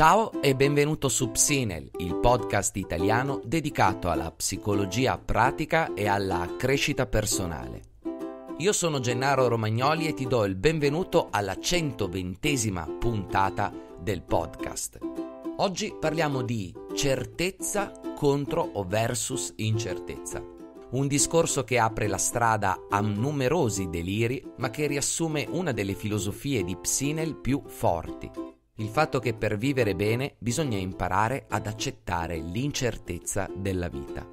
Ciao e benvenuto su Psinel, il podcast italiano dedicato alla psicologia pratica e alla crescita personale. Io sono Gennaro Romagnoli e ti do il benvenuto alla 120 puntata del podcast. Oggi parliamo di certezza contro o versus incertezza. Un discorso che apre la strada a numerosi deliri, ma che riassume una delle filosofie di Psinel più forti, il fatto che per vivere bene bisogna imparare ad accettare l'incertezza della vita.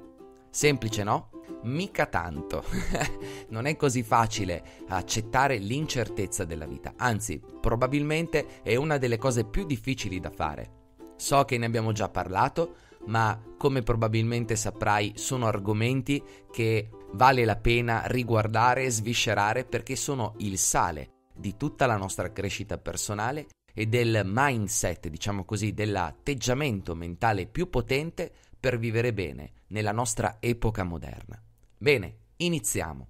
Semplice no? Mica tanto. non è così facile accettare l'incertezza della vita, anzi probabilmente è una delle cose più difficili da fare. So che ne abbiamo già parlato, ma come probabilmente saprai sono argomenti che vale la pena riguardare e sviscerare perché sono il sale di tutta la nostra crescita personale e del mindset, diciamo così, dell'atteggiamento mentale più potente per vivere bene nella nostra epoca moderna. Bene, iniziamo.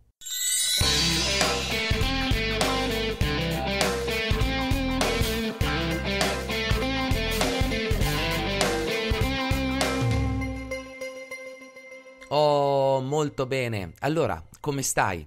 Oh, molto bene. Allora, come stai?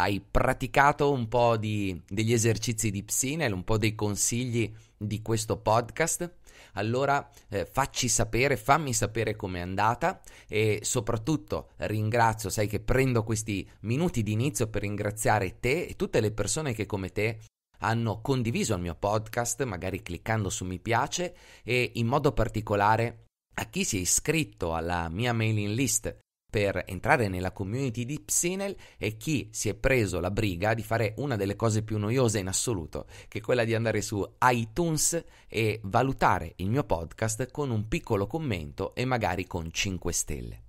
hai praticato un po' di, degli esercizi di Psinel, un po' dei consigli di questo podcast, allora eh, facci sapere, fammi sapere com'è andata e soprattutto ringrazio, sai che prendo questi minuti di inizio per ringraziare te e tutte le persone che come te hanno condiviso il mio podcast, magari cliccando su mi piace e in modo particolare a chi si è iscritto alla mia mailing list per entrare nella community di Psinel e chi si è preso la briga di fare una delle cose più noiose in assoluto, che è quella di andare su iTunes e valutare il mio podcast con un piccolo commento e magari con 5 stelle.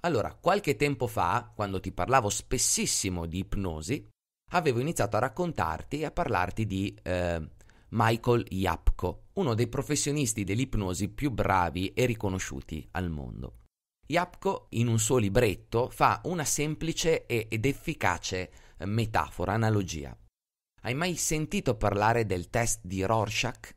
Allora, qualche tempo fa, quando ti parlavo spessissimo di ipnosi, avevo iniziato a raccontarti e a parlarti di eh, Michael Yapko, uno dei professionisti dell'ipnosi più bravi e riconosciuti al mondo. Iapco, in un suo libretto, fa una semplice ed efficace eh, metafora, analogia. Hai mai sentito parlare del test di Rorschach?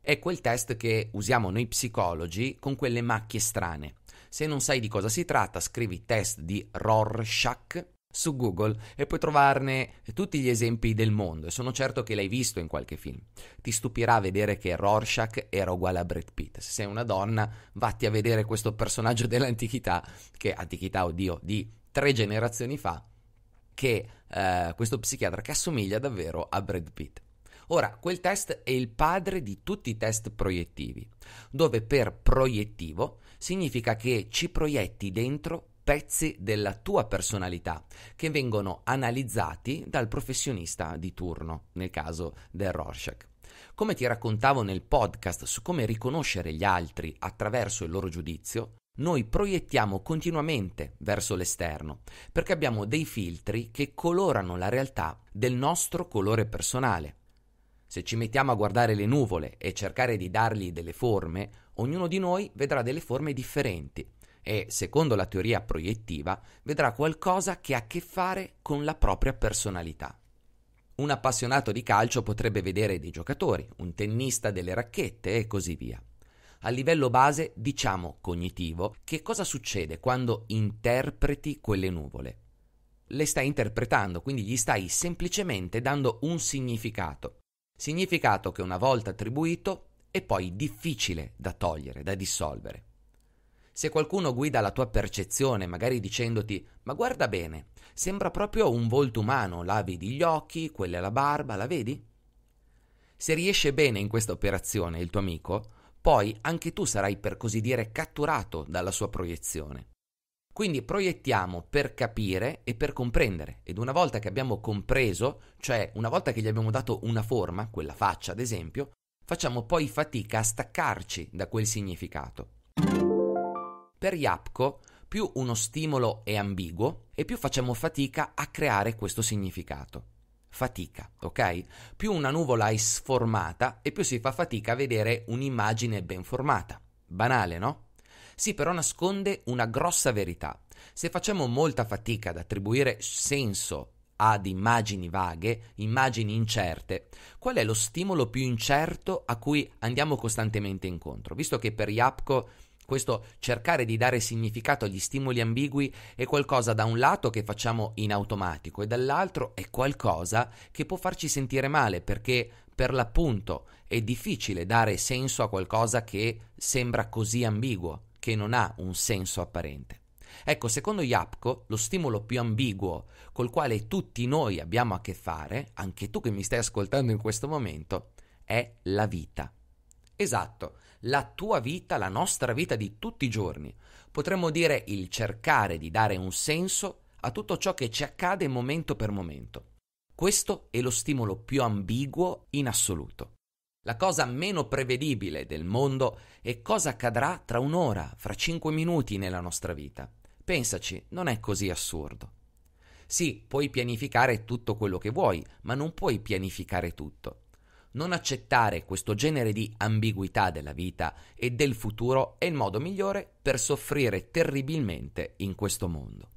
È quel test che usiamo noi psicologi con quelle macchie strane. Se non sai di cosa si tratta, scrivi test di Rorschach su Google e puoi trovarne tutti gli esempi del mondo e sono certo che l'hai visto in qualche film. Ti stupirà vedere che Rorschach era uguale a Brad Pitt. Se sei una donna, vatti a vedere questo personaggio dell'antichità, che antichità, oddio, di tre generazioni fa, che eh, questo psichiatra che assomiglia davvero a Brad Pitt. Ora, quel test è il padre di tutti i test proiettivi, dove per proiettivo significa che ci proietti dentro pezzi della tua personalità che vengono analizzati dal professionista di turno, nel caso del Rorschach. Come ti raccontavo nel podcast su come riconoscere gli altri attraverso il loro giudizio, noi proiettiamo continuamente verso l'esterno, perché abbiamo dei filtri che colorano la realtà del nostro colore personale. Se ci mettiamo a guardare le nuvole e cercare di dargli delle forme, ognuno di noi vedrà delle forme differenti e, secondo la teoria proiettiva, vedrà qualcosa che ha a che fare con la propria personalità. Un appassionato di calcio potrebbe vedere dei giocatori, un tennista delle racchette e così via. A livello base, diciamo cognitivo, che cosa succede quando interpreti quelle nuvole? Le stai interpretando, quindi gli stai semplicemente dando un significato. Significato che una volta attribuito è poi difficile da togliere, da dissolvere. Se qualcuno guida la tua percezione, magari dicendoti ma guarda bene, sembra proprio un volto umano, là vedi gli occhi, quella è la barba, la vedi? Se riesce bene in questa operazione il tuo amico, poi anche tu sarai per così dire catturato dalla sua proiezione. Quindi proiettiamo per capire e per comprendere ed una volta che abbiamo compreso, cioè una volta che gli abbiamo dato una forma, quella faccia ad esempio, facciamo poi fatica a staccarci da quel significato. Per Iapco più uno stimolo è ambiguo e più facciamo fatica a creare questo significato. Fatica, ok? Più una nuvola è sformata e più si fa fatica a vedere un'immagine ben formata. Banale, no? Sì, però nasconde una grossa verità. Se facciamo molta fatica ad attribuire senso ad immagini vaghe, immagini incerte, qual è lo stimolo più incerto a cui andiamo costantemente incontro? Visto che per Iapco questo cercare di dare significato agli stimoli ambigui è qualcosa da un lato che facciamo in automatico e dall'altro è qualcosa che può farci sentire male perché per l'appunto è difficile dare senso a qualcosa che sembra così ambiguo, che non ha un senso apparente. Ecco, secondo Iapco, lo stimolo più ambiguo col quale tutti noi abbiamo a che fare, anche tu che mi stai ascoltando in questo momento, è la vita. Esatto, la tua vita, la nostra vita di tutti i giorni. Potremmo dire il cercare di dare un senso a tutto ciò che ci accade momento per momento. Questo è lo stimolo più ambiguo in assoluto. La cosa meno prevedibile del mondo è cosa accadrà tra un'ora, fra cinque minuti nella nostra vita. Pensaci, non è così assurdo. Sì, puoi pianificare tutto quello che vuoi, ma non puoi pianificare tutto. Non accettare questo genere di ambiguità della vita e del futuro è il modo migliore per soffrire terribilmente in questo mondo.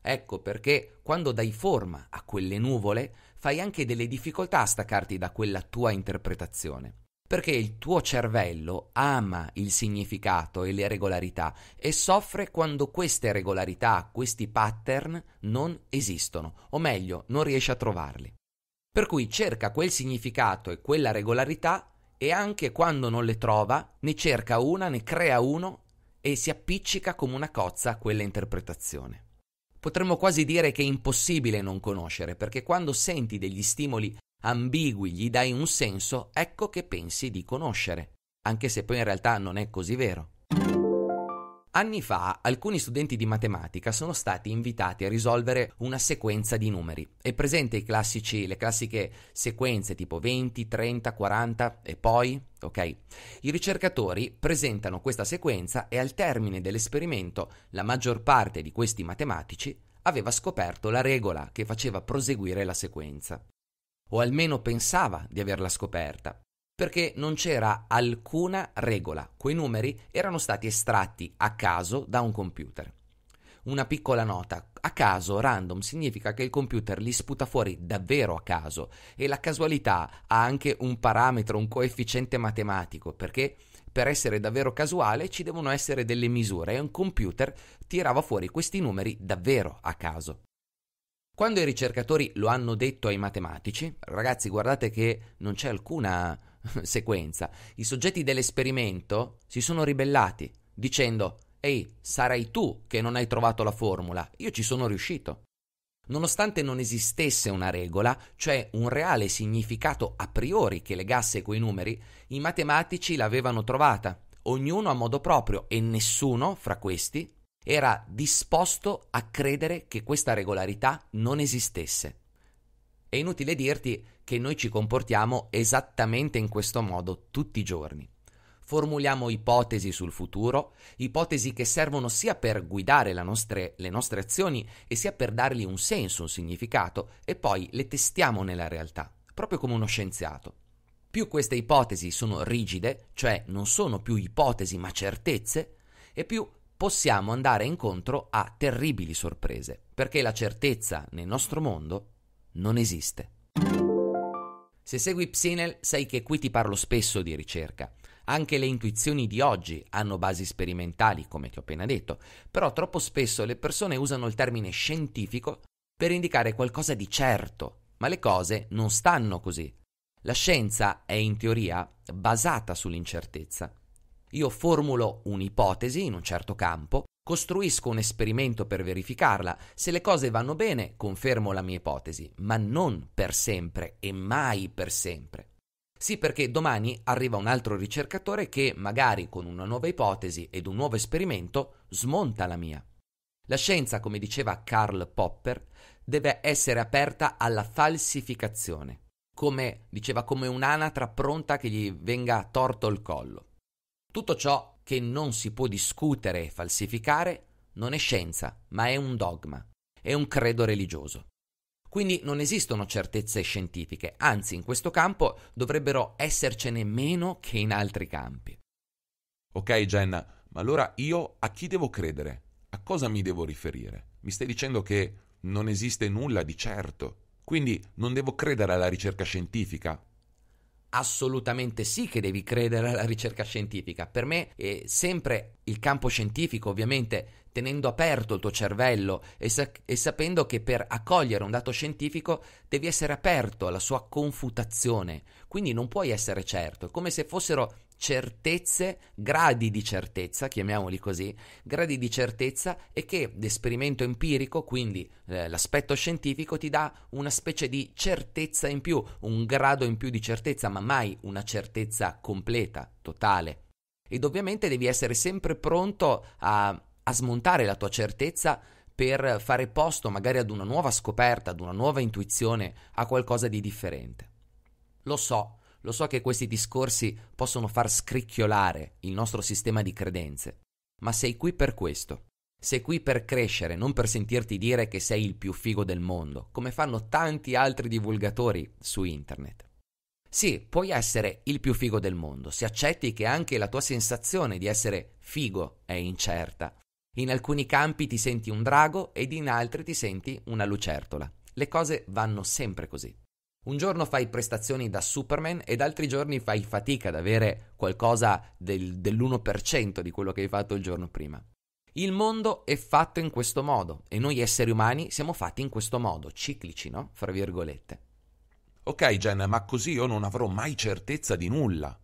Ecco perché quando dai forma a quelle nuvole fai anche delle difficoltà a staccarti da quella tua interpretazione perché il tuo cervello ama il significato e le regolarità e soffre quando queste regolarità, questi pattern non esistono, o meglio, non riesce a trovarli. Per cui cerca quel significato e quella regolarità e anche quando non le trova, ne cerca una, ne crea uno e si appiccica come una cozza a quella interpretazione. Potremmo quasi dire che è impossibile non conoscere, perché quando senti degli stimoli ambigui, gli dai un senso, ecco che pensi di conoscere, anche se poi in realtà non è così vero. Anni fa alcuni studenti di matematica sono stati invitati a risolvere una sequenza di numeri. È presente classici, le classiche sequenze tipo 20, 30, 40 e poi? Ok. I ricercatori presentano questa sequenza e al termine dell'esperimento la maggior parte di questi matematici aveva scoperto la regola che faceva proseguire la sequenza. O almeno pensava di averla scoperta perché non c'era alcuna regola, quei numeri erano stati estratti a caso da un computer. Una piccola nota, a caso, random, significa che il computer li sputa fuori davvero a caso e la casualità ha anche un parametro, un coefficiente matematico, perché per essere davvero casuale ci devono essere delle misure e un computer tirava fuori questi numeri davvero a caso. Quando i ricercatori lo hanno detto ai matematici, ragazzi guardate che non c'è alcuna sequenza, i soggetti dell'esperimento si sono ribellati dicendo Ehi, sarai tu che non hai trovato la formula, io ci sono riuscito. Nonostante non esistesse una regola, cioè un reale significato a priori che legasse quei numeri, i matematici l'avevano trovata, ognuno a modo proprio e nessuno fra questi era disposto a credere che questa regolarità non esistesse. È inutile dirti che noi ci comportiamo esattamente in questo modo tutti i giorni. Formuliamo ipotesi sul futuro, ipotesi che servono sia per guidare nostre, le nostre azioni e sia per dargli un senso, un significato, e poi le testiamo nella realtà, proprio come uno scienziato. Più queste ipotesi sono rigide, cioè non sono più ipotesi ma certezze, e più possiamo andare incontro a terribili sorprese, perché la certezza nel nostro mondo non esiste. Se segui Psinel sai che qui ti parlo spesso di ricerca. Anche le intuizioni di oggi hanno basi sperimentali, come ti ho appena detto, però troppo spesso le persone usano il termine scientifico per indicare qualcosa di certo, ma le cose non stanno così. La scienza è in teoria basata sull'incertezza. Io formulo un'ipotesi in un certo campo, costruisco un esperimento per verificarla, se le cose vanno bene confermo la mia ipotesi, ma non per sempre e mai per sempre. Sì, perché domani arriva un altro ricercatore che, magari con una nuova ipotesi ed un nuovo esperimento, smonta la mia. La scienza, come diceva Karl Popper, deve essere aperta alla falsificazione, come diceva come un'anatra pronta che gli venga torto il collo. Tutto ciò che non si può discutere e falsificare non è scienza, ma è un dogma, è un credo religioso. Quindi non esistono certezze scientifiche, anzi in questo campo dovrebbero essercene meno che in altri campi. Ok Jenna, ma allora io a chi devo credere? A cosa mi devo riferire? Mi stai dicendo che non esiste nulla di certo, quindi non devo credere alla ricerca scientifica Assolutamente sì che devi credere alla ricerca scientifica. Per me è sempre il campo scientifico, ovviamente tenendo aperto il tuo cervello e, sa- e, sapendo che per accogliere un dato scientifico devi essere aperto alla sua confutazione, quindi non puoi essere certo, è come se fossero certezze, gradi di certezza, chiamiamoli così, gradi di certezza e che l'esperimento empirico, quindi eh, l'aspetto scientifico, ti dà una specie di certezza in più, un grado in più di certezza, ma mai una certezza completa, totale. Ed ovviamente devi essere sempre pronto a, a smontare la tua certezza per fare posto magari ad una nuova scoperta, ad una nuova intuizione, a qualcosa di differente. Lo so, lo so che questi discorsi possono far scricchiolare il nostro sistema di credenze, ma sei qui per questo. Sei qui per crescere, non per sentirti dire che sei il più figo del mondo, come fanno tanti altri divulgatori su internet. Sì, puoi essere il più figo del mondo, se accetti che anche la tua sensazione di essere figo è incerta. In alcuni campi ti senti un drago ed in altri ti senti una lucertola. Le cose vanno sempre così. Un giorno fai prestazioni da Superman ed altri giorni fai fatica ad avere qualcosa del, dell'1% di quello che hai fatto il giorno prima. Il mondo è fatto in questo modo e noi esseri umani siamo fatti in questo modo, ciclici, no? Fra virgolette. Ok, Jen, ma così io non avrò mai certezza di nulla.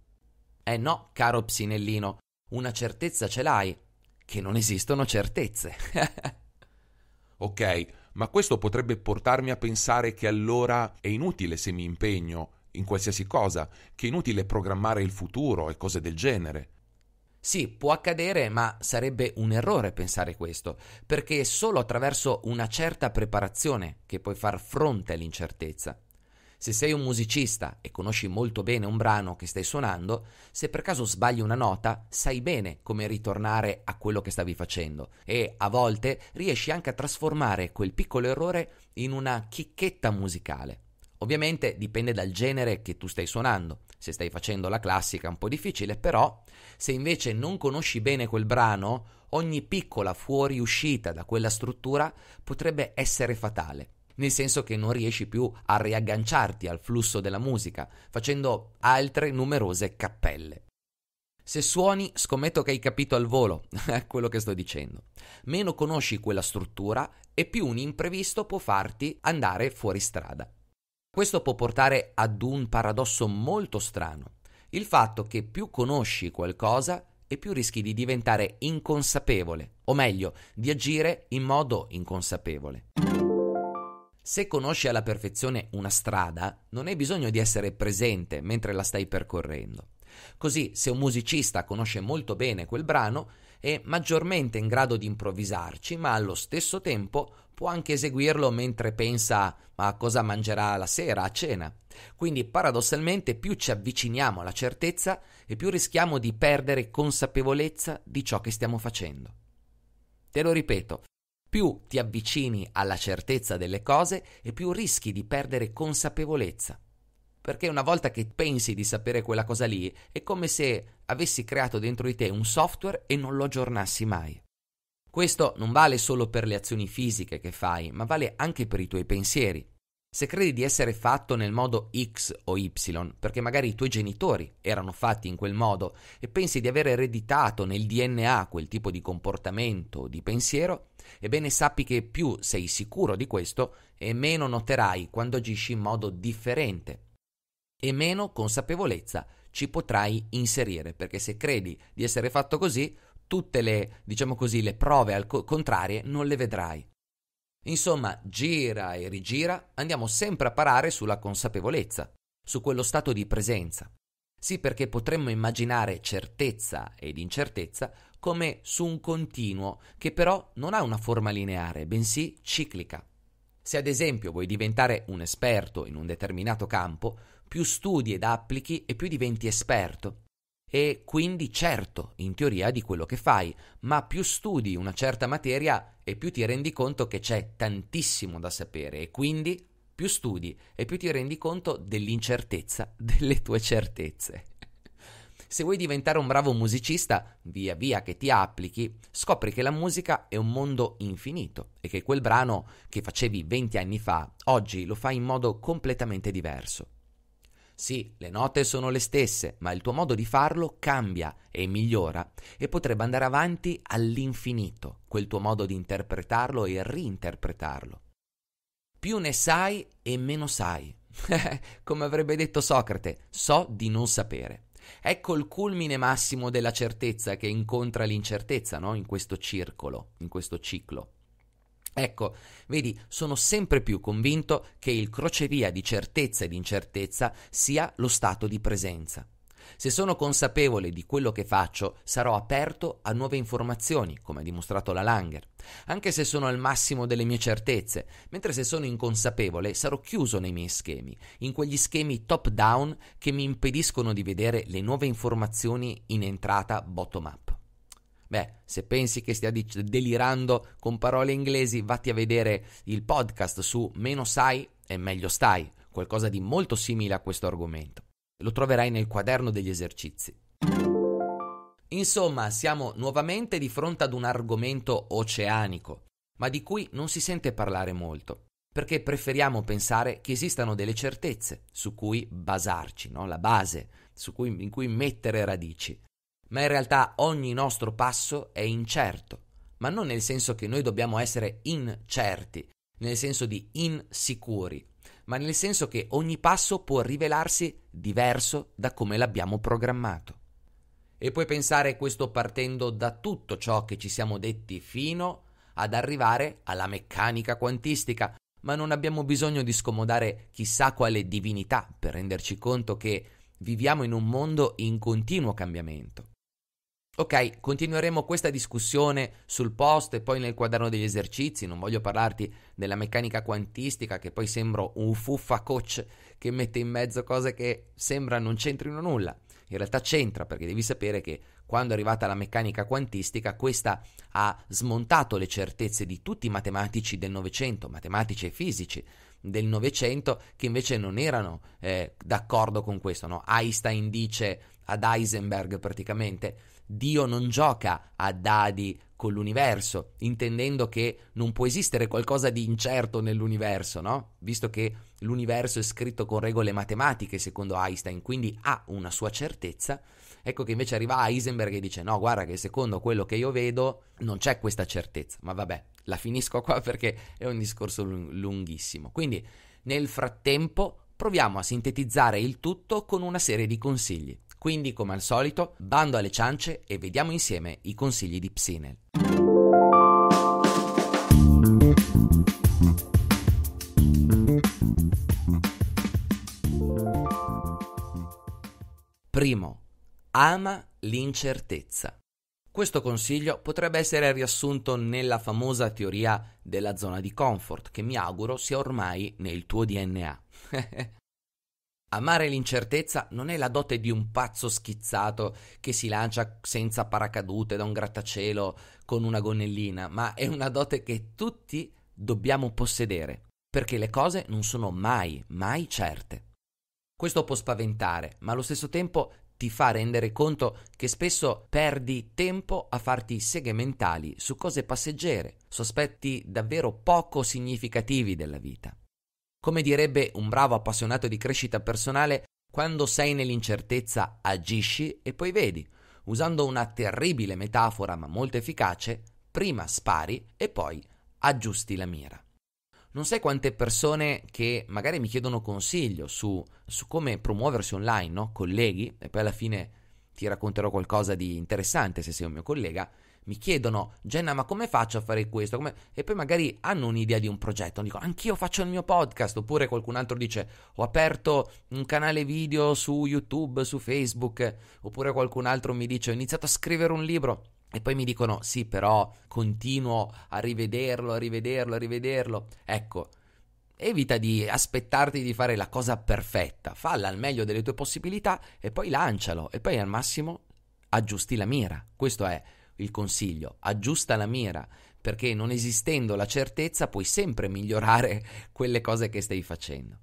Eh no, caro Psinellino, una certezza ce l'hai, che non esistono certezze. ok, ma questo potrebbe portarmi a pensare che allora è inutile se mi impegno in qualsiasi cosa, che è inutile programmare il futuro e cose del genere. Sì, può accadere, ma sarebbe un errore pensare questo, perché è solo attraverso una certa preparazione che puoi far fronte all'incertezza. Se sei un musicista e conosci molto bene un brano che stai suonando, se per caso sbagli una nota, sai bene come ritornare a quello che stavi facendo e a volte riesci anche a trasformare quel piccolo errore in una chicchetta musicale. Ovviamente dipende dal genere che tu stai suonando. Se stai facendo la classica è un po' difficile, però se invece non conosci bene quel brano, ogni piccola fuoriuscita da quella struttura potrebbe essere fatale nel senso che non riesci più a riagganciarti al flusso della musica, facendo altre numerose cappelle. Se suoni, scommetto che hai capito al volo quello che sto dicendo. Meno conosci quella struttura e più un imprevisto può farti andare fuori strada. Questo può portare ad un paradosso molto strano, il fatto che più conosci qualcosa e più rischi di diventare inconsapevole, o meglio, di agire in modo inconsapevole. Se conosci alla perfezione una strada, non hai bisogno di essere presente mentre la stai percorrendo. Così, se un musicista conosce molto bene quel brano, è maggiormente in grado di improvvisarci, ma allo stesso tempo può anche eseguirlo mentre pensa a cosa mangerà la sera a cena. Quindi paradossalmente più ci avviciniamo alla certezza e più rischiamo di perdere consapevolezza di ciò che stiamo facendo. Te lo ripeto, più ti avvicini alla certezza delle cose e più rischi di perdere consapevolezza. Perché una volta che pensi di sapere quella cosa lì, è come se avessi creato dentro di te un software e non lo aggiornassi mai. Questo non vale solo per le azioni fisiche che fai, ma vale anche per i tuoi pensieri. Se credi di essere fatto nel modo X o Y, perché magari i tuoi genitori erano fatti in quel modo e pensi di aver ereditato nel DNA quel tipo di comportamento o di pensiero, ebbene sappi che più sei sicuro di questo e meno noterai quando agisci in modo differente e meno consapevolezza ci potrai inserire, perché se credi di essere fatto così, tutte le, diciamo così, le prove al co- contrarie non le vedrai. Insomma, gira e rigira, andiamo sempre a parare sulla consapevolezza, su quello stato di presenza. Sì, perché potremmo immaginare certezza ed incertezza come su un continuo che però non ha una forma lineare, bensì ciclica. Se ad esempio vuoi diventare un esperto in un determinato campo, più studi ed applichi e più diventi esperto e quindi certo in teoria di quello che fai, ma più studi una certa materia e più ti rendi conto che c'è tantissimo da sapere e quindi più studi e più ti rendi conto dell'incertezza delle tue certezze. Se vuoi diventare un bravo musicista, via via che ti applichi, scopri che la musica è un mondo infinito e che quel brano che facevi 20 anni fa, oggi lo fai in modo completamente diverso. Sì, le note sono le stesse, ma il tuo modo di farlo cambia e migliora e potrebbe andare avanti all'infinito, quel tuo modo di interpretarlo e reinterpretarlo. Più ne sai e meno sai. Come avrebbe detto Socrate, so di non sapere. Ecco il culmine massimo della certezza che incontra l'incertezza, no? In questo circolo, in questo ciclo. Ecco, vedi, sono sempre più convinto che il crocevia di certezza ed incertezza sia lo stato di presenza. Se sono consapevole di quello che faccio, sarò aperto a nuove informazioni, come ha dimostrato la Langer, anche se sono al massimo delle mie certezze, mentre se sono inconsapevole sarò chiuso nei miei schemi, in quegli schemi top down che mi impediscono di vedere le nuove informazioni in entrata bottom up. Beh, se pensi che stia dic- delirando con parole inglesi, vatti a vedere il podcast su Meno sai e meglio stai, qualcosa di molto simile a questo argomento. Lo troverai nel quaderno degli esercizi. Insomma, siamo nuovamente di fronte ad un argomento oceanico, ma di cui non si sente parlare molto, perché preferiamo pensare che esistano delle certezze su cui basarci, no? la base cui, in cui mettere radici ma in realtà ogni nostro passo è incerto, ma non nel senso che noi dobbiamo essere incerti, nel senso di insicuri, ma nel senso che ogni passo può rivelarsi diverso da come l'abbiamo programmato. E puoi pensare questo partendo da tutto ciò che ci siamo detti fino ad arrivare alla meccanica quantistica, ma non abbiamo bisogno di scomodare chissà quale divinità per renderci conto che viviamo in un mondo in continuo cambiamento. Ok, continueremo questa discussione sul post e poi nel quaderno degli esercizi, non voglio parlarti della meccanica quantistica che poi sembro un fuffa coach che mette in mezzo cose che sembra non c'entrino nulla. In realtà c'entra perché devi sapere che quando è arrivata la meccanica quantistica questa ha smontato le certezze di tutti i matematici del Novecento, matematici e fisici del Novecento che invece non erano eh, d'accordo con questo. No? Einstein dice ad Heisenberg praticamente Dio non gioca a dadi con l'universo, intendendo che non può esistere qualcosa di incerto nell'universo, no? Visto che l'universo è scritto con regole matematiche, secondo Einstein, quindi ha una sua certezza. Ecco che invece arriva Heisenberg e dice: No, guarda, che secondo quello che io vedo non c'è questa certezza. Ma vabbè, la finisco qua perché è un discorso lunghissimo. Quindi, nel frattempo, proviamo a sintetizzare il tutto con una serie di consigli. Quindi, come al solito, bando alle ciance e vediamo insieme i consigli di Psinel. Primo, ama l'incertezza. Questo consiglio potrebbe essere riassunto nella famosa teoria della zona di comfort, che mi auguro sia ormai nel tuo DNA. Amare l'incertezza non è la dote di un pazzo schizzato che si lancia senza paracadute da un grattacielo con una gonnellina, ma è una dote che tutti dobbiamo possedere, perché le cose non sono mai, mai certe. Questo può spaventare, ma allo stesso tempo ti fa rendere conto che spesso perdi tempo a farti seghe mentali su cose passeggere, sospetti davvero poco significativi della vita. Come direbbe un bravo appassionato di crescita personale, quando sei nell'incertezza agisci e poi vedi. Usando una terribile metafora ma molto efficace, prima spari e poi aggiusti la mira. Non sai quante persone che magari mi chiedono consiglio su, su come promuoversi online, no? colleghi, e poi alla fine ti racconterò qualcosa di interessante se sei un mio collega, mi chiedono, Genna, ma come faccio a fare questo? Come... E poi magari hanno un'idea di un progetto, dico, anch'io faccio il mio podcast, oppure qualcun altro dice, ho aperto un canale video su YouTube, su Facebook, oppure qualcun altro mi dice, ho iniziato a scrivere un libro. E poi mi dicono, sì, però continuo a rivederlo, a rivederlo, a rivederlo. Ecco, evita di aspettarti di fare la cosa perfetta, falla al meglio delle tue possibilità e poi lancialo. E poi al massimo aggiusti la mira. Questo è il consiglio, aggiusta la mira, perché non esistendo la certezza puoi sempre migliorare quelle cose che stai facendo.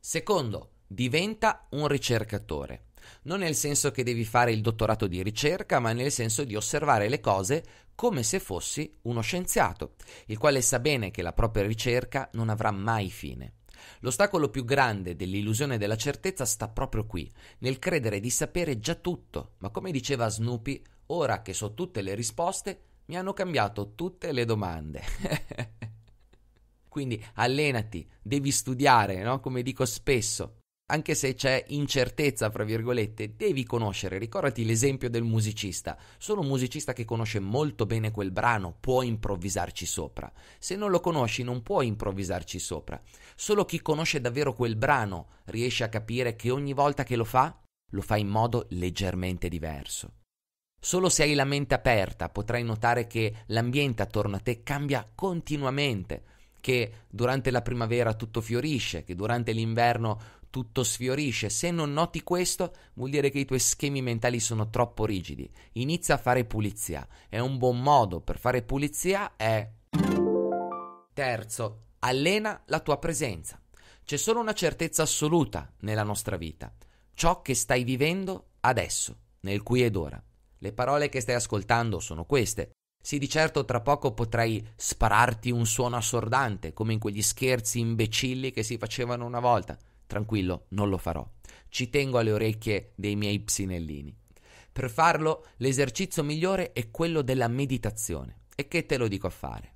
Secondo, diventa un ricercatore. Non nel senso che devi fare il dottorato di ricerca, ma nel senso di osservare le cose come se fossi uno scienziato, il quale sa bene che la propria ricerca non avrà mai fine. L'ostacolo più grande dell'illusione della certezza sta proprio qui, nel credere di sapere già tutto, ma come diceva Snoopy, ora che so tutte le risposte, mi hanno cambiato tutte le domande. Quindi allenati, devi studiare, no? come dico spesso. Anche se c'è incertezza, fra virgolette, devi conoscere. Ricordati l'esempio del musicista. Solo un musicista che conosce molto bene quel brano può improvvisarci sopra. Se non lo conosci non puoi improvvisarci sopra. Solo chi conosce davvero quel brano riesce a capire che ogni volta che lo fa, lo fa in modo leggermente diverso. Solo se hai la mente aperta potrai notare che l'ambiente attorno a te cambia continuamente, che durante la primavera tutto fiorisce, che durante l'inverno tutto sfiorisce. Se non noti questo, vuol dire che i tuoi schemi mentali sono troppo rigidi. Inizia a fare pulizia. E un buon modo per fare pulizia è... Terzo, allena la tua presenza. C'è solo una certezza assoluta nella nostra vita, ciò che stai vivendo adesso, nel qui ed ora. Le parole che stai ascoltando sono queste. Sì, di certo tra poco potrai spararti un suono assordante, come in quegli scherzi imbecilli che si facevano una volta. Tranquillo, non lo farò. Ci tengo alle orecchie dei miei psinellini. Per farlo, l'esercizio migliore è quello della meditazione. E che te lo dico a fare?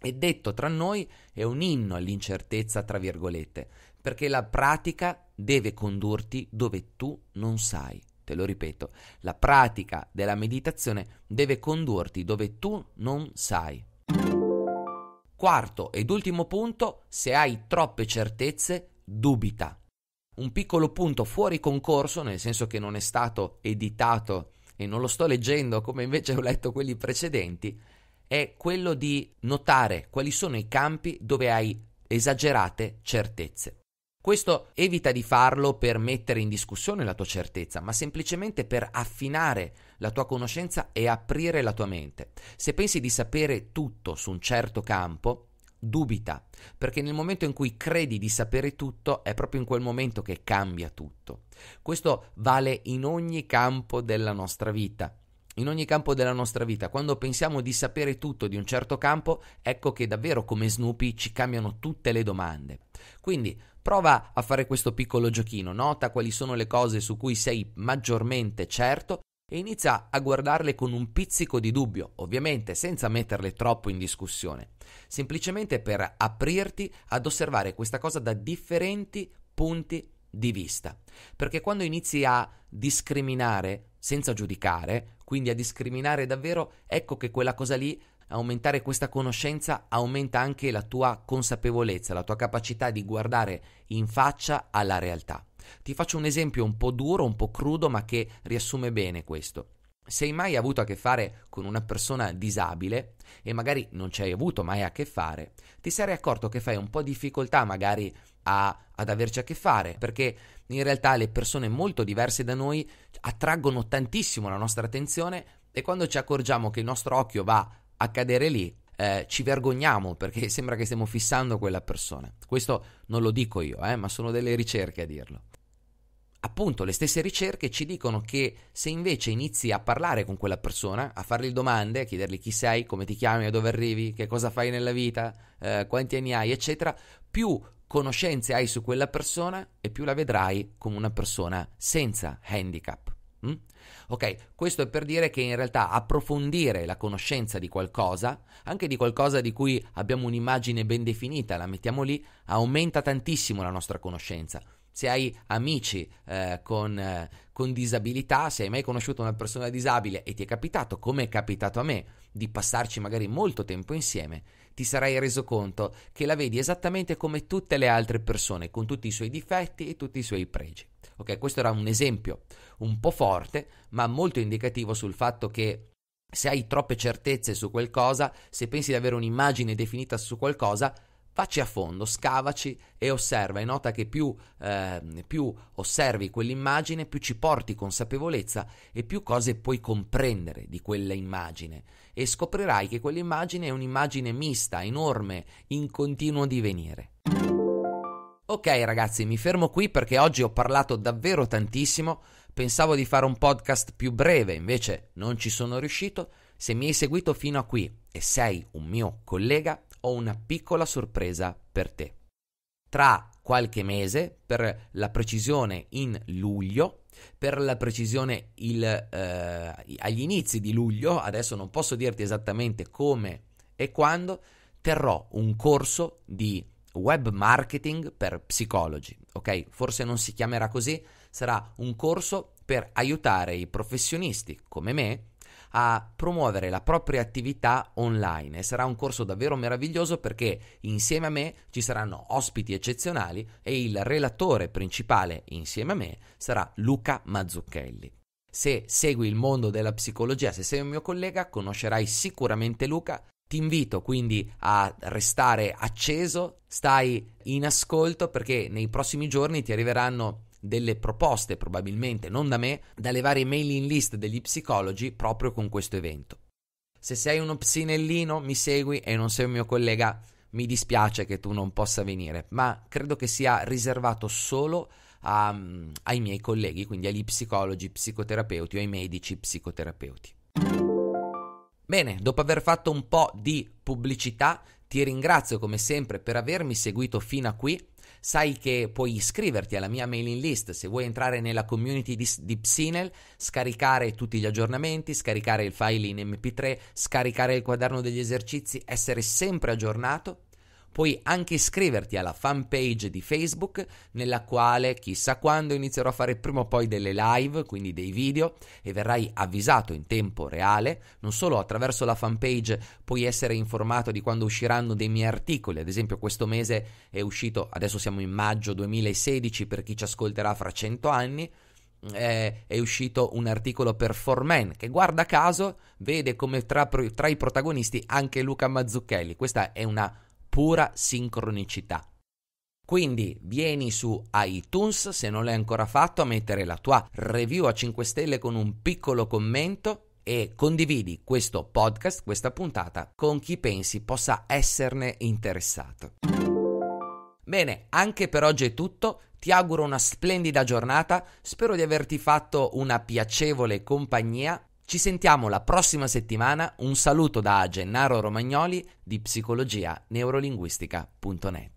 E detto tra noi è un inno all'incertezza, tra virgolette, perché la pratica deve condurti dove tu non sai te lo ripeto, la pratica della meditazione deve condurti dove tu non sai. Quarto ed ultimo punto, se hai troppe certezze, dubita. Un piccolo punto fuori concorso, nel senso che non è stato editato e non lo sto leggendo come invece ho letto quelli precedenti, è quello di notare quali sono i campi dove hai esagerate certezze. Questo evita di farlo per mettere in discussione la tua certezza, ma semplicemente per affinare la tua conoscenza e aprire la tua mente. Se pensi di sapere tutto su un certo campo, dubita, perché nel momento in cui credi di sapere tutto, è proprio in quel momento che cambia tutto. Questo vale in ogni campo della nostra vita. In ogni campo della nostra vita, quando pensiamo di sapere tutto di un certo campo, ecco che davvero come Snoopy ci cambiano tutte le domande. Quindi Prova a fare questo piccolo giochino, nota quali sono le cose su cui sei maggiormente certo e inizia a guardarle con un pizzico di dubbio, ovviamente senza metterle troppo in discussione, semplicemente per aprirti ad osservare questa cosa da differenti punti di vista. Perché quando inizi a discriminare senza giudicare, quindi a discriminare davvero, ecco che quella cosa lì aumentare questa conoscenza aumenta anche la tua consapevolezza, la tua capacità di guardare in faccia alla realtà. Ti faccio un esempio un po' duro, un po' crudo, ma che riassume bene questo. Se hai mai avuto a che fare con una persona disabile e magari non ci hai avuto mai a che fare, ti sarei accorto che fai un po' difficoltà magari a, ad averci a che fare, perché in realtà le persone molto diverse da noi attraggono tantissimo la nostra attenzione e quando ci accorgiamo che il nostro occhio va accadere lì, eh, ci vergogniamo perché sembra che stiamo fissando quella persona. Questo non lo dico io, eh, ma sono delle ricerche a dirlo. Appunto, le stesse ricerche ci dicono che se invece inizi a parlare con quella persona, a fargli domande, a chiedergli chi sei, come ti chiami, a dove arrivi, che cosa fai nella vita, eh, quanti anni hai, eccetera, più conoscenze hai su quella persona e più la vedrai come una persona senza handicap. Mm? Ok, questo è per dire che in realtà approfondire la conoscenza di qualcosa, anche di qualcosa di cui abbiamo un'immagine ben definita, la mettiamo lì, aumenta tantissimo la nostra conoscenza se hai amici eh, con, eh, con, disabilità, se hai mai conosciuto una persona disabile e ti è capitato, come è capitato a me, di passarci magari molto tempo insieme, ti sarai reso conto che la vedi esattamente come tutte le altre persone, con tutti i suoi difetti e tutti i suoi pregi. Ok, questo era un esempio un po' forte, ma molto indicativo sul fatto che se hai troppe certezze su qualcosa, se pensi di avere un'immagine definita su qualcosa, Facci a fondo, scavaci e osserva e nota che più, eh, più, osservi quell'immagine, più ci porti consapevolezza e più cose puoi comprendere di quell'immagine. E scoprirai che quell'immagine è un'immagine mista, enorme, in continuo divenire. Ok ragazzi, mi fermo qui perché oggi ho parlato davvero tantissimo, pensavo di fare un podcast più breve, invece non ci sono riuscito. Se mi hai seguito fino a qui e sei un mio collega, ho una piccola sorpresa per te. Tra qualche mese, per la precisione in luglio, per la precisione il, eh, agli inizi di luglio, adesso non posso dirti esattamente come e quando, terrò un corso di web marketing per psicologi, ok? Forse non si chiamerà così, sarà un corso per aiutare i professionisti come me a promuovere la propria attività online e sarà un corso davvero meraviglioso perché insieme a me ci saranno ospiti eccezionali e il relatore principale insieme a me sarà Luca Mazzucchelli. Se segui il mondo della psicologia, se sei un mio collega, conoscerai sicuramente Luca ti invito quindi a restare acceso, stai in ascolto perché nei prossimi giorni ti arriveranno delle proposte, probabilmente non da me, dalle varie mailing list degli psicologi proprio con questo evento. Se sei uno psinellino, mi segui e non sei un mio collega, mi dispiace che tu non possa venire, ma credo che sia riservato solo a, ai miei colleghi, quindi agli psicologi, psicoterapeuti o ai medici psicoterapeuti. Bene, dopo aver fatto un po' di pubblicità, ti ringrazio come sempre per avermi seguito fino a qui. Sai che puoi iscriverti alla mia mailing list se vuoi entrare nella community di, di Psinel, scaricare tutti gli aggiornamenti, scaricare il file in MP3, scaricare il quaderno degli esercizi, essere sempre aggiornato. Puoi anche iscriverti alla fanpage di Facebook nella quale chissà quando inizierò a fare prima o poi delle live, quindi dei video e verrai avvisato in tempo reale. Non solo attraverso la fanpage puoi essere informato di quando usciranno dei miei articoli, ad esempio questo mese è uscito, adesso siamo in maggio 2016 per chi ci ascolterà fra 100 anni, eh, è uscito un articolo per Formen che guarda caso vede come tra, tra, i protagonisti anche Luca Mazzucchelli. Questa è una pura sincronicità. Quindi vieni su iTunes, se non l'hai ancora fatto, a mettere la tua review a 5 stelle con un piccolo commento e condividi questo podcast, questa puntata, con chi pensi possa esserne interessato. Bene, anche per oggi è tutto. Ti auguro una splendida giornata, spero di averti fatto una piacevole compagnia ci sentiamo la prossima settimana, un saluto da Gennaro Romagnoli di psicologia neurolinguistica.net.